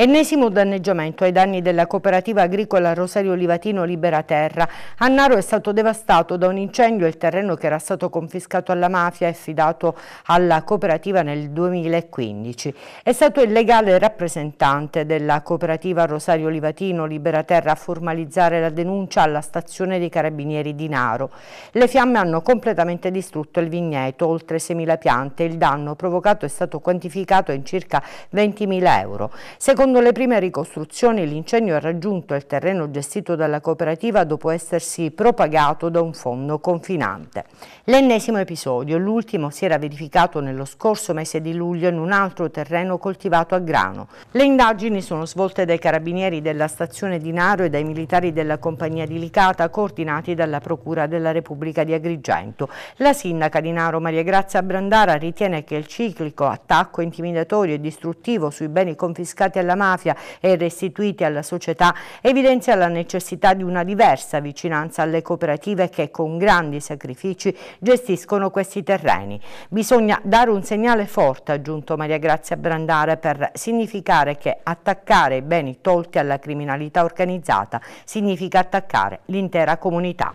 Ennesimo danneggiamento ai danni della cooperativa agricola Rosario Livatino Libera Terra. A Naro è stato devastato da un incendio il terreno che era stato confiscato alla mafia e affidato alla cooperativa nel 2015. È stato il legale rappresentante della cooperativa Rosario Livatino Libera Terra a formalizzare la denuncia alla stazione dei carabinieri di Naro. Le fiamme hanno completamente distrutto il vigneto, oltre 6.000 piante. Il danno provocato è stato quantificato in circa 20.000 euro. Secondo Secondo le prime ricostruzioni l'incendio ha raggiunto il terreno gestito dalla cooperativa dopo essersi propagato da un fondo confinante. L'ennesimo episodio, l'ultimo si era verificato nello scorso mese di luglio in un altro terreno coltivato a grano. Le indagini sono svolte dai carabinieri della stazione di Naro e dai militari della compagnia di Licata coordinati dalla Procura della Repubblica di Agrigento. La sindaca di Naro Maria Grazia Brandara ritiene che il ciclico attacco intimidatorio e distruttivo sui beni confiscati alla mafia e restituiti alla società evidenzia la necessità di una diversa vicinanza alle cooperative che con grandi sacrifici gestiscono questi terreni. Bisogna dare un segnale forte, ha aggiunto Maria Grazia Brandare, per significare che attaccare i beni tolti alla criminalità organizzata significa attaccare l'intera comunità.